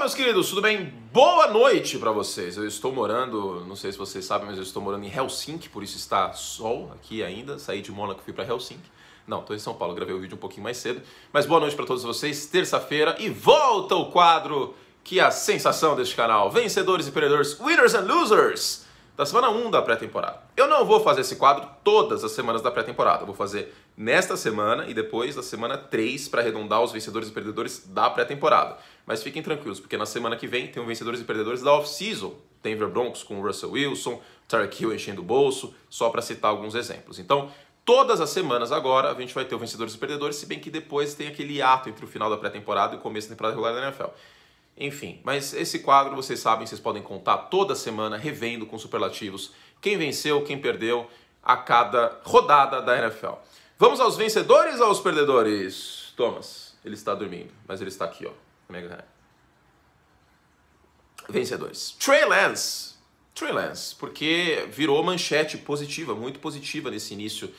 meus queridos, tudo bem? Boa noite para vocês. Eu estou morando, não sei se vocês sabem, mas eu estou morando em Helsinki, por isso está sol aqui ainda. Saí de Mônaco, fui para Helsinki. Não, estou em São Paulo, gravei o vídeo um pouquinho mais cedo. Mas boa noite para todos vocês. Terça-feira e volta o quadro que é a sensação deste canal. Vencedores e perdedores, winners and losers da semana 1 da pré-temporada. Eu não vou fazer esse quadro todas as semanas da pré-temporada. Eu vou fazer nesta semana e depois da semana 3 para arredondar os vencedores e perdedores da pré-temporada. Mas fiquem tranquilos, porque na semana que vem tem um vencedores e perdedores da off-season. Denver Broncos com Russell Wilson, Tarek Hill enchendo o bolso, só para citar alguns exemplos. Então, todas as semanas agora a gente vai ter o vencedores e perdedores, se bem que depois tem aquele ato entre o final da pré-temporada e o começo da temporada regular da NFL. Enfim, mas esse quadro vocês sabem, vocês podem contar toda semana, revendo com superlativos quem venceu, quem perdeu a cada rodada da NFL. Vamos aos vencedores ou aos perdedores? Thomas, ele está dormindo, mas ele está aqui, ó. Mega é é? Vencedores. Trey Lance. Trey Lance, porque virou manchete positiva, muito positiva nesse início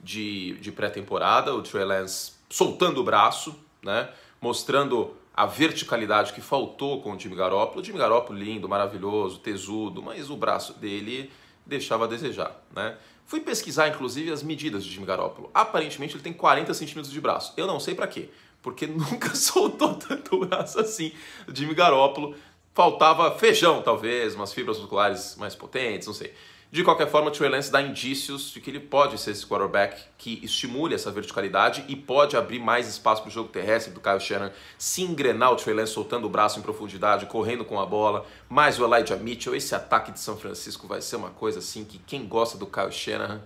de, de pré-temporada. O Trey Lance soltando o braço, né? Mostrando a verticalidade que faltou com o Jimmy Garópolo. O time Garópolo lindo, maravilhoso, tesudo, mas o braço dele deixava a desejar, né? Fui pesquisar, inclusive, as medidas de Jimmy Garoppolo. Aparentemente, ele tem 40 centímetros de braço. Eu não sei para quê porque nunca soltou tanto braço assim. O Jimmy Garoppolo faltava feijão, talvez, umas fibras musculares mais potentes, não sei. De qualquer forma, o Trey Lance dá indícios de que ele pode ser esse quarterback que estimule essa verticalidade e pode abrir mais espaço para o jogo terrestre do Kyle Shannon, se engrenar o Trey Lance soltando o braço em profundidade, correndo com a bola, mais o Elijah Mitchell. Esse ataque de São Francisco vai ser uma coisa assim que quem gosta do Kyle Shannon.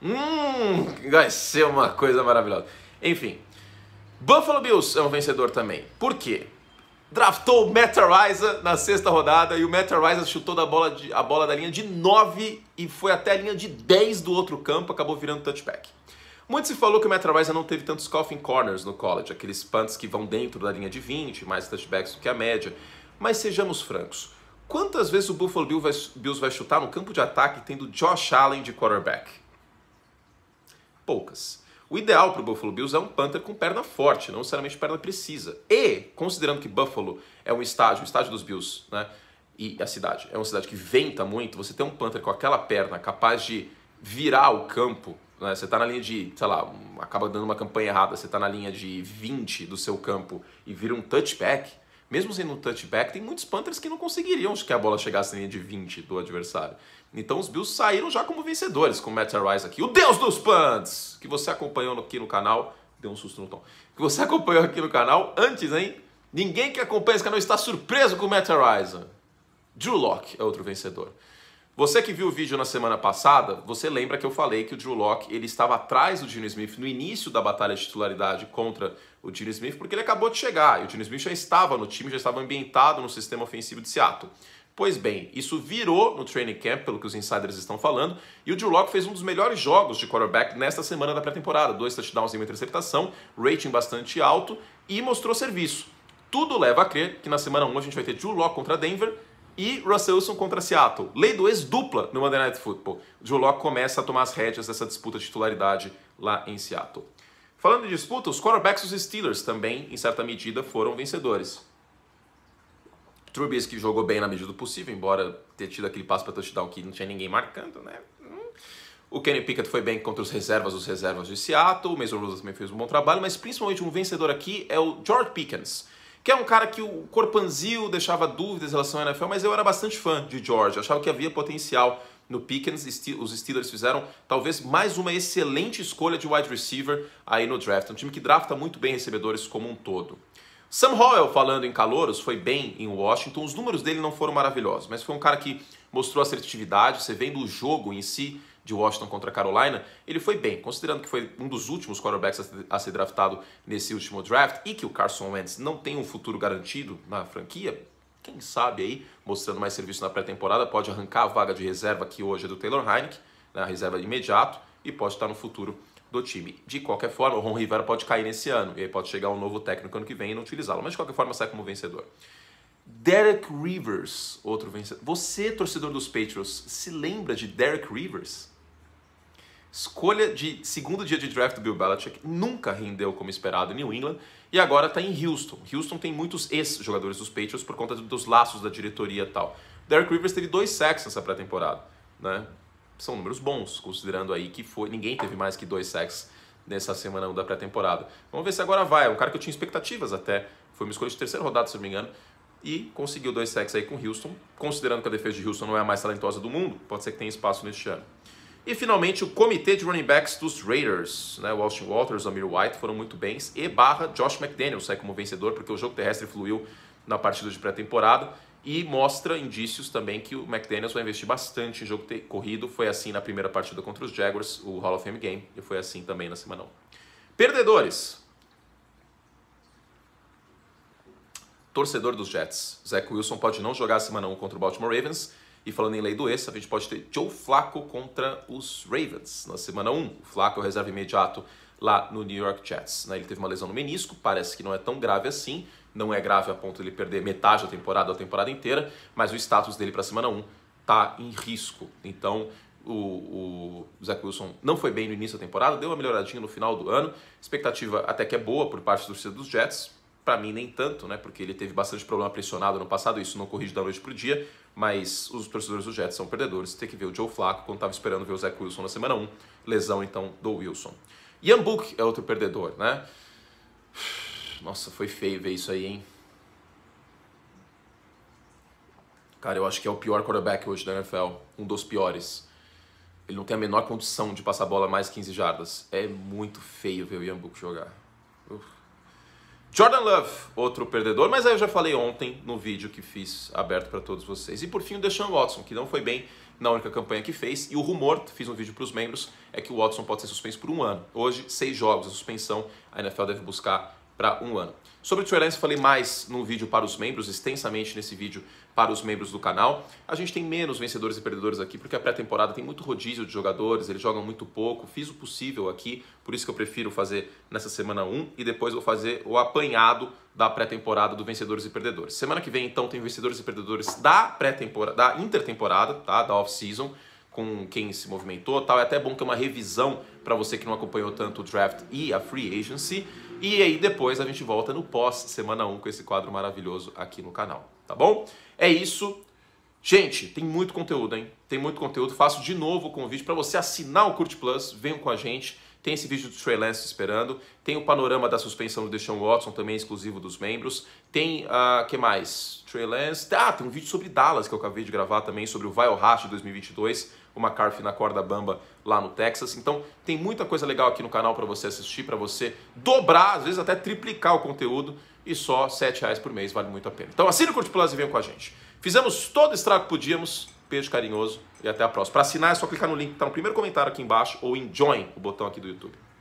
Hum, vai ser uma coisa maravilhosa. Enfim, Buffalo Bills é um vencedor também. Por quê? Draftou o Matt Ariza na sexta rodada e o Matt Ariza chutou da bola de, a bola da linha de 9 e foi até a linha de 10 do outro campo, acabou virando touchback. Muito se falou que o Matt Ariza não teve tantos coffin corners no college, aqueles punts que vão dentro da linha de 20, mais touchbacks do que a média. Mas sejamos francos, quantas vezes o Buffalo Bills vai chutar no campo de ataque tendo Josh Allen de quarterback? Poucas. O ideal para o Buffalo Bills é um Panther com perna forte, não necessariamente perna precisa. E, considerando que Buffalo é um estádio, o estádio dos Bills, né? E a cidade é uma cidade que venta muito, você ter um Panther com aquela perna capaz de virar o campo, né? Você está na linha de, sei lá, acaba dando uma campanha errada, você está na linha de 20 do seu campo e vira um touchback, mesmo sendo um touchback, tem muitos Panthers que não conseguiriam que a bola chegasse na linha de 20 do adversário. Então os Bills saíram já como vencedores com o Matt Rice aqui. O deus dos Pants! Que você acompanhou aqui no canal. Deu um susto no tom. Que você acompanhou aqui no canal antes, hein? Ninguém que acompanha esse canal está surpreso com o Matt Horizon. Drew Locke é outro vencedor. Você que viu o vídeo na semana passada, você lembra que eu falei que o Drew Locke ele estava atrás do Gene Smith no início da batalha de titularidade contra o Gene Smith, porque ele acabou de chegar e o Gene Smith já estava no time, já estava ambientado no sistema ofensivo de Seattle. Pois bem, isso virou no training camp, pelo que os insiders estão falando, e o Drew Locke fez um dos melhores jogos de quarterback nesta semana da pré-temporada. Dois touchdowns e uma interceptação, rating bastante alto e mostrou serviço. Tudo leva a crer que na semana 1 a gente vai ter Drew Locke contra Denver e Russell Wilson contra Seattle. Lei do ex-dupla no Monday Night Football. Drew Locke começa a tomar as rédeas dessa disputa de titularidade lá em Seattle. Falando de disputa, os quarterbacks dos Steelers também, em certa medida, foram vencedores. Trubisky jogou bem na medida do possível, embora ter tido aquele passo para touchdown que não tinha ninguém marcando, né? Hum. O Kenny Pickett foi bem contra os reservas, os reservas de Seattle, o Mason Rudolph também fez um bom trabalho, mas principalmente um vencedor aqui é o George Pickens que é um cara que o Corpanzil deixava dúvidas em relação à NFL, mas eu era bastante fã de George, achava que havia potencial no Pickens, os Steelers fizeram talvez mais uma excelente escolha de wide receiver aí no draft, um time que drafta muito bem recebedores como um todo. Sam Howell, falando em calouros, foi bem em Washington, os números dele não foram maravilhosos, mas foi um cara que mostrou assertividade, você vendo o jogo em si, de Washington contra Carolina, ele foi bem, considerando que foi um dos últimos quarterbacks a ser draftado nesse último draft e que o Carson Wentz não tem um futuro garantido na franquia, quem sabe aí, mostrando mais serviço na pré-temporada, pode arrancar a vaga de reserva que hoje é do Taylor Heineck, na né, reserva de imediato, e pode estar no futuro do time. De qualquer forma, o Ron Rivera pode cair nesse ano, e aí pode chegar um novo técnico ano que vem e não utilizá-lo, mas de qualquer forma sai como vencedor. Derek Rivers, outro vencedor. Você, torcedor dos Patriots, se lembra de Derek Rivers? Escolha de segundo dia de draft do Bill Belichick nunca rendeu como esperado em New England e agora está em Houston. Houston tem muitos ex-jogadores dos Patriots por conta dos laços da diretoria e tal. Derek Rivers teve dois sacks nessa pré-temporada, né? São números bons, considerando aí que foi ninguém teve mais que dois sacks nessa semana da pré-temporada. Vamos ver se agora vai. É um cara que eu tinha expectativas até. Foi uma escolha de terceira rodada, se não me engano. E conseguiu dois sacks aí com Houston, considerando que a defesa de Houston não é a mais talentosa do mundo. Pode ser que tenha espaço neste ano. E finalmente o comitê de running backs dos Raiders, né? O Austin Walters, Amir White foram muito bens e barra Josh McDaniel sai né? como vencedor porque o jogo terrestre fluiu na partida de pré-temporada e mostra indícios também que o McDaniels vai investir bastante em jogo corrido. Foi assim na primeira partida contra os Jaguars, o Hall of Fame Game, e foi assim também na semana 1. Perdedores. Torcedor dos Jets. Zach Wilson pode não jogar a semana 1 contra o Baltimore Ravens, e falando em lei doença, a gente pode ter Joe Flacco contra os Ravens na semana 1. O Flacco é o reserva imediato lá no New York Jets. Né? Ele teve uma lesão no menisco, parece que não é tão grave assim. Não é grave a ponto de ele perder metade da temporada ou a temporada inteira, mas o status dele para a semana 1 está em risco. Então, o, o Zach Wilson não foi bem no início da temporada, deu uma melhoradinha no final do ano. Expectativa até que é boa por parte do torcida dos Jets, para mim nem tanto, né? Porque ele teve bastante problema pressionado no passado, isso não corrige da noite pro dia, mas os torcedores do Jets são perdedores. Tem que ver o Joe Flacco quando tava esperando ver o Zach Wilson na semana 1, lesão então do Wilson. Ian Book é outro perdedor, né? Nossa, foi feio ver isso aí, hein? Cara, eu acho que é o pior quarterback hoje da NFL, um dos piores. Ele não tem a menor condição de passar a bola mais 15 jardas. É muito feio ver o Ian Book jogar. Uf. Jordan Love, outro perdedor, mas aí eu já falei ontem no vídeo que fiz aberto para todos vocês. E por fim o Deshaun Watson, que não foi bem na única campanha que fez. E o rumor, fiz um vídeo para os membros, é que o Watson pode ser suspenso por um ano. Hoje, seis jogos de suspensão, a NFL deve buscar para um ano. Sobre o Trelance falei mais num vídeo para os membros, extensamente nesse vídeo para os membros do canal. A gente tem menos vencedores e perdedores aqui, porque a pré-temporada tem muito rodízio de jogadores, eles jogam muito pouco. Fiz o possível aqui, por isso que eu prefiro fazer nessa semana 1 e depois vou fazer o apanhado da pré-temporada do vencedores e perdedores. Semana que vem, então, tem vencedores e perdedores da pré-temporada, da intertemporada, tá? Da off-season com quem se movimentou tal. É até bom que é uma revisão para você que não acompanhou tanto o draft e a free agency. E aí depois a gente volta no pós-semana 1 com esse quadro maravilhoso aqui no canal, tá bom? É isso. Gente, tem muito conteúdo, hein? Tem muito conteúdo. Faço de novo o convite para você assinar o Curte Plus. Venham com a gente. Tem esse vídeo do Trey Lance esperando. Tem o panorama da suspensão do Deshaun Watson, também exclusivo dos membros. Tem, o uh, ah, que mais? Trey Lance. Ah, tem um vídeo sobre Dallas que eu acabei de gravar também, sobre o Vai ao 2022 o McCarthy na corda bamba lá no Texas. Então tem muita coisa legal aqui no canal para você assistir, para você dobrar, às vezes até triplicar o conteúdo e só R$ reais por mês vale muito a pena. Então assina o Curte Plus e venha com a gente. Fizemos todo o estrago que podíamos, beijo carinhoso e até a próxima. Para assinar é só clicar no link que está no primeiro comentário aqui embaixo ou em Join, o botão aqui do YouTube.